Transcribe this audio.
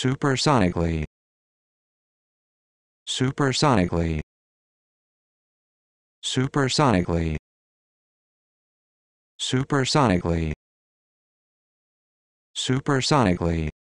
supersonically supersonically supersonically supersonically supersonically